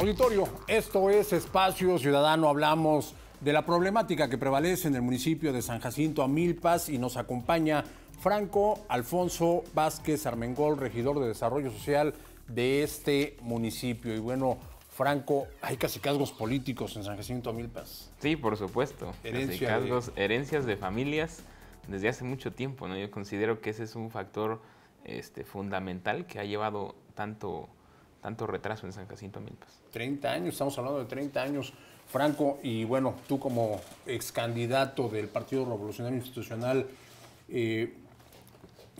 Auditorio, esto es Espacio Ciudadano. Hablamos de la problemática que prevalece en el municipio de San Jacinto a Milpas y nos acompaña Franco Alfonso Vázquez Armengol, regidor de Desarrollo Social de este municipio. Y bueno, Franco, hay casi casicazgos políticos en San Jacinto a Milpas. Sí, por supuesto. Herencia herencias de familias desde hace mucho tiempo, ¿no? Yo considero que ese es un factor este, fundamental que ha llevado tanto tanto retraso en San Jacinto Milpas. 30 años, estamos hablando de 30 años, Franco, y bueno, tú como ex candidato del Partido Revolucionario Institucional, eh,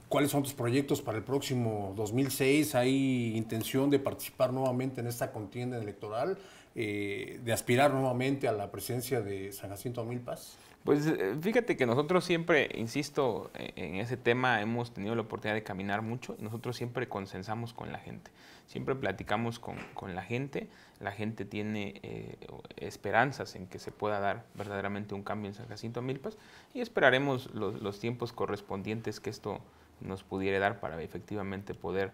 ¿cuáles son tus proyectos para el próximo 2006? ¿Hay intención de participar nuevamente en esta contienda electoral? Eh, de aspirar nuevamente a la presencia de San Jacinto Milpas? Pues eh, fíjate que nosotros siempre, insisto, e, en ese tema hemos tenido la oportunidad de caminar mucho y nosotros siempre consensamos con la gente, siempre platicamos con, la gente, la gente tiene eh, esperanzas en que se pueda dar verdaderamente un cambio en San Jacinto Milpas y esperaremos los, tiempos correspondientes que esto nos pudiera dar para efectivamente poder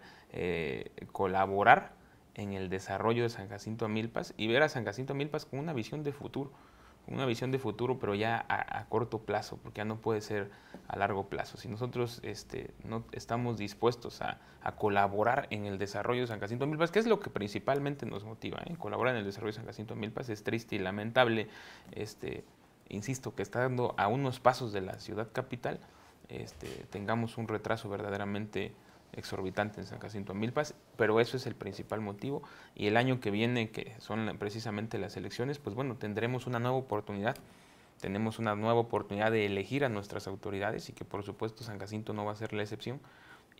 colaborar en el desarrollo de San Jacinto a Milpas y ver a San Jacinto a Milpas con una visión de futuro, con una visión de futuro, pero ya a, corto plazo, porque ya no puede ser a largo plazo. Si nosotros este, no estamos dispuestos a, colaborar en el desarrollo de San Jacinto a Milpas, que es lo que principalmente nos motiva, ¿eh? colaborar en el desarrollo de San Jacinto Milpas es triste y lamentable, este, insisto, que estando a unos pasos de la ciudad capital, este, tengamos un retraso verdaderamente exorbitante en San a Milpas, pero eso es el principal motivo. Y el año que viene, que son precisamente las elecciones, pues bueno, tendremos una nueva oportunidad. Tenemos una nueva oportunidad de elegir a nuestras autoridades y que por supuesto San Jacinto no va a ser la excepción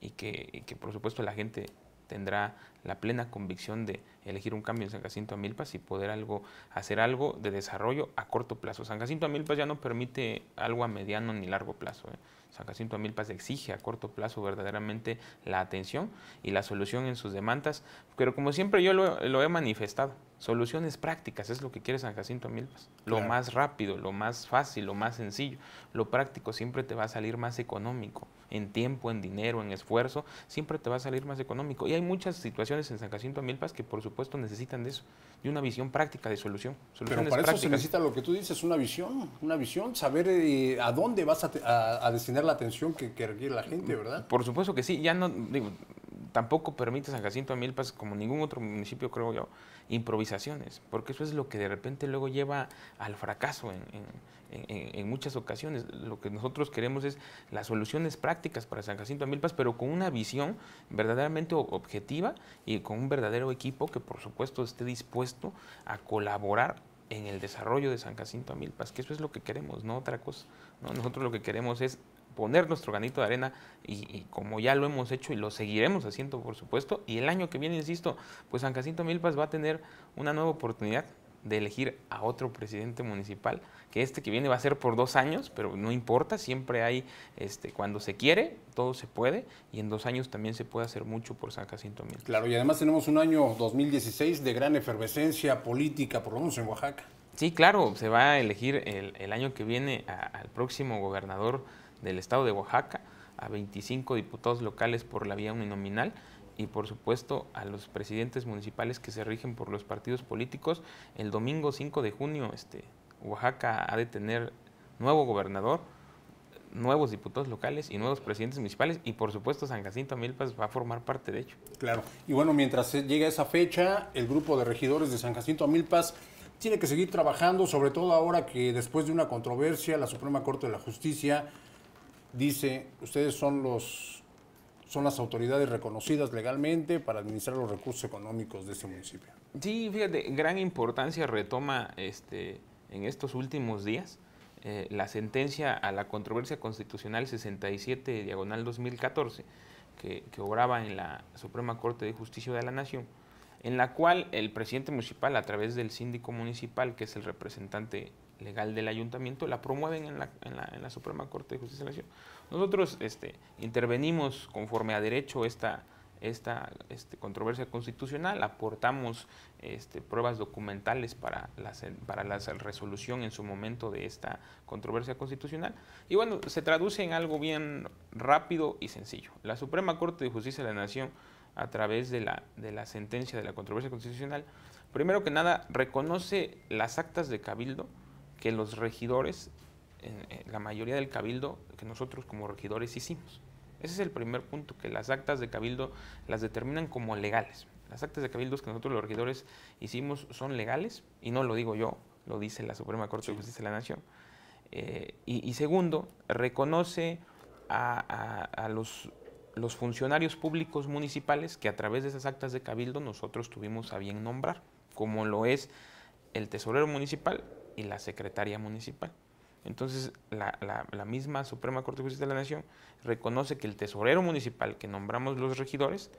y que, por supuesto la gente tendrá la plena convicción de elegir un cambio en San Jacinto a Milpas y poder algo, hacer algo de desarrollo a corto plazo. San Jacinto a Milpas ya no permite algo a mediano ni largo plazo. ¿eh? San Jacinto Milpas exige a corto plazo verdaderamente la atención y la solución en sus demandas, pero como siempre yo lo, he manifestado, soluciones prácticas es lo que quiere San Jacinto Milpas, lo más rápido, lo más fácil, lo más sencillo, lo práctico siempre te va a salir más económico, en tiempo, en dinero, en esfuerzo, siempre te va a salir más económico y hay muchas situaciones en San Jacinto Milpas que por supuesto necesitan de eso, de una visión práctica de solución. pero para eso se necesita lo que tú dices, una visión, una visión, saber eh, a dónde vas a destinar la atención que, requiere la gente, mm, ¿verdad? Por supuesto que sí, ya no, digo, tampoco permite San Jacinto A Milpas, pues, como ningún otro municipio, creo yo, improvisaciones, porque eso es lo que de repente luego lleva al fracaso en, muchas ocasiones. Lo que nosotros queremos es las soluciones prácticas para San Jacinto A Milpas, pues, pero con una visión verdaderamente objetiva y con un verdadero equipo que, por supuesto, esté dispuesto a colaborar en el desarrollo de San Jacinto A Milpas. Pues, que eso es lo que queremos, no otra cosa. Nosotros lo que queremos es poner nuestro granito de arena y, como ya lo hemos hecho y lo seguiremos haciendo, por supuesto. Y el año que viene, insisto, pues San Jacinto Milpas va a tener una nueva oportunidad de elegir a otro presidente municipal, que este que viene va a ser por dos años, pero no importa, siempre hay, este, cuando se quiere, todo se puede, y en dos años también se puede hacer mucho por San Jacinto Milpas. Claro, y además tenemos un año 2016 de gran efervescencia política, por lo menos en Oaxaca. Sí, claro, se va a elegir el, el año que viene al próximo gobernador del Estado de Oaxaca, a 25 diputados locales por la vía uninominal y por supuesto a los presidentes municipales que se rigen por los partidos políticos. El domingo 5 de junio este, Oaxaca ha de tener nuevo gobernador, nuevos diputados locales y nuevos presidentes municipales y por supuesto San Jacinto Amilpas va a formar parte de ello. Claro, y bueno, mientras llega esa fecha, el grupo de regidores de San Jacinto Amilpas tiene que seguir trabajando, sobre todo ahora que después de una controversia, la Suprema Corte de la Justicia dice, ustedes son los son las autoridades reconocidas legalmente para administrar los recursos económicos de este municipio. Sí, fíjate, gran importancia retoma este, en estos últimos días eh, la sentencia a la controversia constitucional 67 diagonal 2014 que, que obraba en la Suprema Corte de Justicia de la Nación, en la cual el presidente municipal a través del síndico municipal, que es el representante legal del ayuntamiento, la promueven en la, Suprema Corte de Justicia de la Nación. Nosotros este, intervenimos conforme a derecho esta, esta este, controversia constitucional, aportamos este, pruebas documentales para, para la resolución en su momento de esta controversia constitucional. Y bueno, se traduce en algo bien rápido y sencillo. La Suprema Corte de Justicia de la Nación, a través de la, de la sentencia de la controversia constitucional, primero que nada reconoce las actas de cabildo, que los regidores, la mayoría del cabildo, que nosotros como regidores hicimos. Ese es el primer punto, que las actas de cabildo las determinan como legales. Las actas de Cabildo que nosotros los regidores hicimos son legales, y no lo digo yo, lo dice la Suprema Corte de Justicia de la Nación. Eh, y, segundo, reconoce a, los, los, funcionarios públicos municipales que a través de esas actas de cabildo nosotros tuvimos a bien nombrar, como lo es el tesorero municipal, y la secretaria Municipal. Entonces, la, misma Suprema Corte de Justicia de la Nación reconoce que el tesorero municipal que nombramos los regidores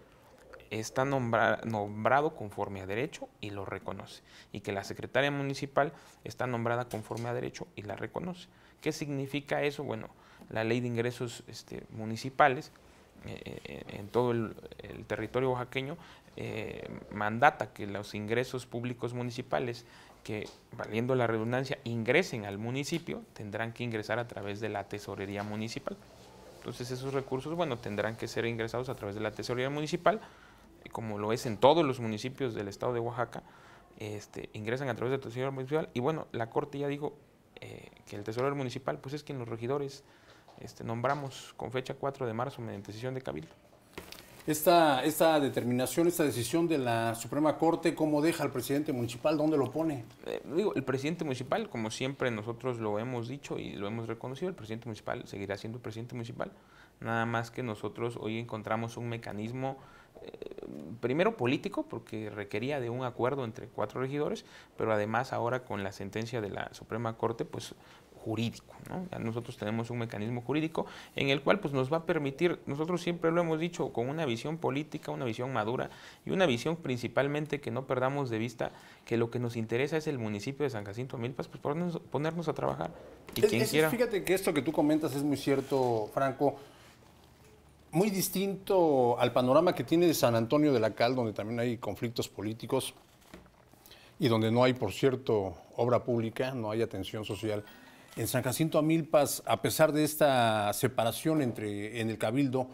está nombrado conforme a derecho y lo reconoce. Y que la secretaria municipal está nombrada conforme a derecho y la reconoce. ¿Qué significa eso? Bueno, la ley de ingresos este, municipales eh, eh, en todo el, el territorio oaxaqueño eh, mandata que los ingresos públicos municipales que, valiendo la redundancia, ingresen al municipio, tendrán que ingresar a través de la tesorería municipal. Entonces esos recursos, bueno, tendrán que ser ingresados a través de la tesorería municipal, eh, como lo es en todos los municipios del estado de Oaxaca, este, ingresan a través de la tesorería municipal y bueno, la corte ya dijo eh, que el tesorero municipal pues es quien los regidores este, nombramos con fecha 4 de marzo mediante decisión de cabildo esta, esta determinación, esta decisión de la Suprema Corte, ¿cómo deja al presidente municipal? ¿Dónde lo pone? Eh, digo, el presidente municipal, como siempre nosotros lo hemos dicho y lo hemos reconocido, el presidente municipal seguirá siendo presidente municipal, nada más que nosotros hoy encontramos un mecanismo eh, primero político, porque requería de un acuerdo entre cuatro regidores, pero además ahora con la sentencia de la Suprema Corte, pues jurídico. ¿no? nosotros tenemos un mecanismo jurídico en el cual pues, nos va a permitir, nosotros siempre lo hemos dicho, con una visión política, una visión madura y una visión principalmente que no perdamos de vista que lo que nos interesa es el municipio de San Jacinto Milpas, pues ponernos, a trabajar. Y Fíjate que esto que tú comentas es muy cierto, Franco muy distinto al panorama que tiene de San Antonio de la Cal, donde también hay conflictos políticos y donde no hay, por cierto, obra pública, no hay atención social en San Jacinto a Milpas, a pesar de esta separación entre, en el Cabildo,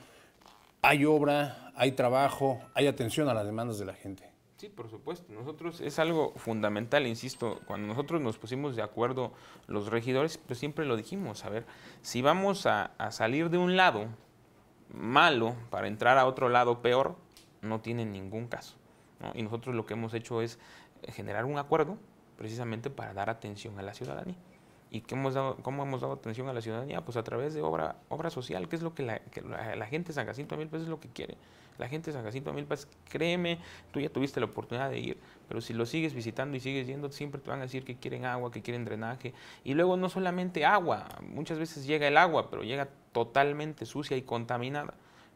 hay obra, hay trabajo, hay atención a las demandas de la gente. Sí, por supuesto. Nosotros es algo fundamental, insisto, cuando nosotros nos pusimos de acuerdo los regidores, pues siempre lo dijimos, a ver, si vamos a, salir de un lado malo para entrar a otro lado peor, no tiene ningún caso. Y nosotros lo que hemos hecho es generar un acuerdo precisamente para dar atención a la ciudadanía. ¿Y qué hemos dado, cómo hemos dado atención a la ciudadanía? Pues a través de obra, obra social, que es lo que la, la, gente de San Jacinto Milpas es lo que quiere. La gente de San Jacinto Milpas, créeme, tú ya tuviste la oportunidad de ir, pero si lo sigues visitando y sigues yendo, siempre te van a decir que quieren agua, que quieren drenaje. Y luego no solamente agua, muchas veces llega el agua, pero llega totalmente sucia y contaminada.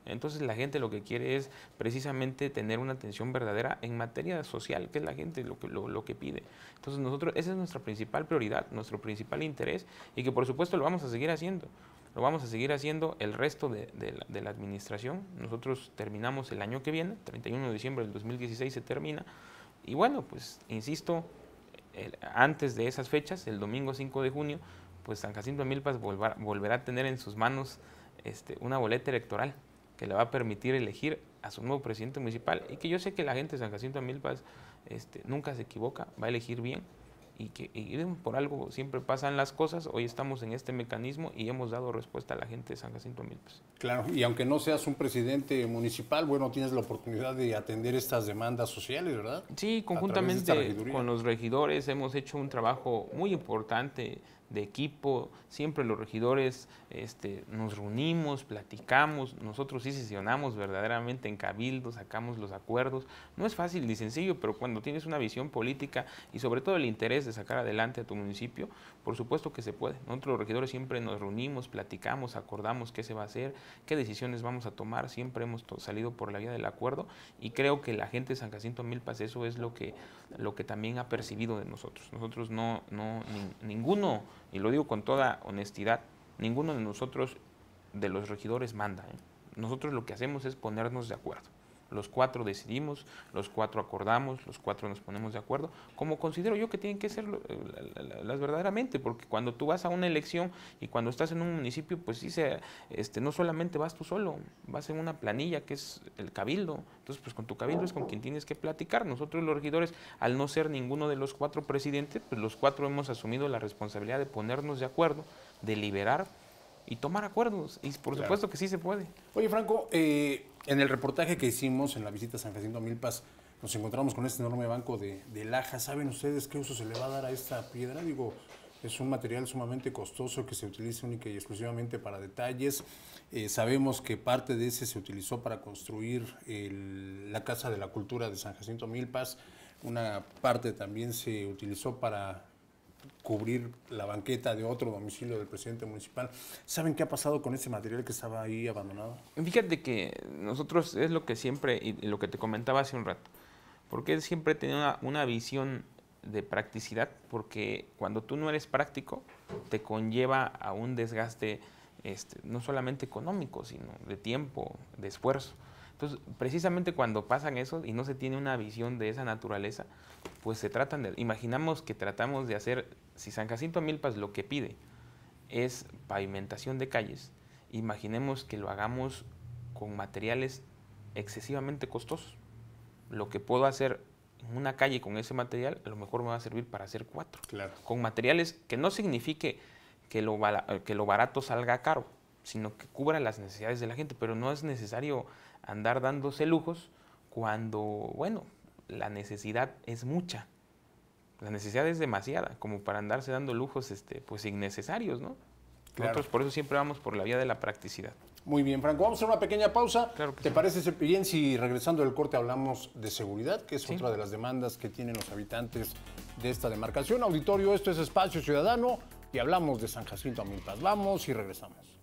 Entonces la gente lo que quiere es precisamente tener una atención verdadera en materia social, que es la gente lo que, pide. Entonces nosotros, esa es nuestra principal prioridad, nuestro principal interés y que por supuesto lo vamos a seguir haciendo lo vamos a seguir haciendo el resto de, la, administración. Nosotros terminamos el año que viene, 31 de diciembre del 2016 se termina. Y bueno, pues insisto, antes de esas fechas, el domingo 5 de junio, pues San Jacinto de Milpas volverá a tener en sus manos este, una boleta electoral que le va a permitir elegir a su nuevo presidente municipal y que yo sé que la gente de San Jacinto Milpas este, nunca se equivoca, va a elegir bien y que por algo siempre pasan las cosas, hoy estamos en este mecanismo y hemos dado respuesta a la gente de San Jacinto Milpas. Claro, y aunque no seas un presidente municipal, bueno, tienes la oportunidad de atender estas demandas sociales, ¿verdad? Sí, conjuntamente con los regidores hemos hecho un trabajo muy importante de equipo, siempre los regidores este, nos reunimos, platicamos, nosotros sí sesionamos verdaderamente en cabildo, sacamos los acuerdos. No es fácil ni sencillo, pero cuando tienes una visión política y sobre todo el interés de sacar adelante a tu municipio, por supuesto que se puede. Nosotros los regidores siempre nos reunimos, platicamos, acordamos qué se va a hacer, qué decisiones vamos a tomar, siempre hemos salido por la vía del acuerdo y creo que la gente de San Jacinto Milpas eso es lo que, lo que también ha percibido de nosotros. Nosotros no, no, ninguno y lo digo con toda honestidad, ninguno de nosotros, de los regidores, manda. ¿eh? Nosotros lo que hacemos es ponernos de acuerdo. Los cuatro decidimos, los cuatro acordamos, los cuatro nos ponemos de acuerdo, como considero yo que tienen que ser eh, las verdaderamente, porque cuando tú vas a una elección y cuando estás en un municipio, pues sí, este, no solamente vas tú solo, vas en una planilla que es el cabildo, entonces pues con tu cabildo es con quien tienes que platicar. Nosotros los regidores, al no ser ninguno de los cuatro presidentes, pues los cuatro hemos asumido la responsabilidad de ponernos de acuerdo, de liberar y tomar acuerdos. Y por supuesto que sí se puede. Oye, Franco, eh, en el reportaje que hicimos en la visita a San Jacinto Milpas, nos encontramos con este enorme banco de, de laja. ¿Saben ustedes qué uso se le va a dar a esta piedra? Digo, es un material sumamente costoso que se utiliza única y exclusivamente para detalles. Eh, sabemos que parte de ese se utilizó para construir la Casa de la Cultura de San Jacinto Milpas. Una parte también se utilizó para cubrir la banqueta de otro domicilio del presidente municipal. ¿Saben qué ha pasado con ese material que estaba ahí abandonado? Fíjate que nosotros es lo que siempre, y lo que te comentaba hace un rato, porque siempre tenía una, una visión de practicidad, porque cuando tú no eres práctico, te conlleva a un desgaste este, no solamente económico, sino de tiempo, de esfuerzo. Entonces, precisamente cuando pasan eso y no se tiene una visión de esa naturaleza, pues se tratan de, imaginamos que tratamos de hacer, si San Jacinto Milpas lo que pide es pavimentación de calles, imaginemos que lo hagamos con materiales excesivamente costosos. Lo que puedo hacer en una calle con ese material, a lo mejor me va a servir para hacer cuatro. Claro. Con materiales que no signifique que lo, que lo barato salga caro, sino que cubra las necesidades de la gente, pero no es necesario andar dándose lujos cuando, bueno, la necesidad es mucha. La necesidad es demasiada, como para andarse dando lujos este, pues innecesarios, ¿no? Claro. Nosotros por eso siempre vamos por la vía de la practicidad. Muy bien, Franco. Vamos a hacer una pequeña pausa. ¿Te parece bien si regresando del corte hablamos de seguridad, que es otra de las demandas que tienen los habitantes de esta demarcación? Auditorio, esto es Espacio Ciudadano y hablamos de San Jacinto a Milpas. Vamos y regresamos.